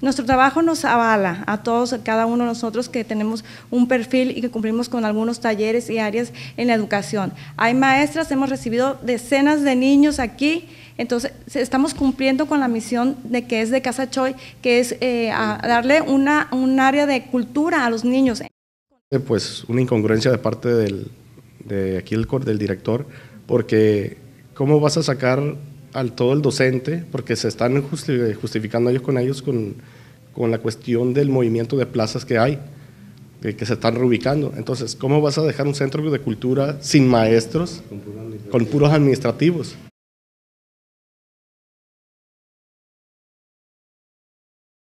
Nuestro trabajo nos avala a todos, a cada uno de nosotros que tenemos un perfil y que cumplimos con algunos talleres y áreas en la educación. Hay maestras, hemos recibido decenas de niños aquí, entonces estamos cumpliendo con la misión de que es de Casa Choi, que es eh, darle una, un área de cultura a los niños. Eh, pues una incongruencia de parte de aquí del director, porque ¿cómo vas a sacar al todo el docente, porque se están justificando ellos con ellos con, la cuestión del movimiento de plazas que hay, que, se están reubicando. Entonces, ¿cómo vas a dejar un centro de cultura sin maestros, con puros administrativos?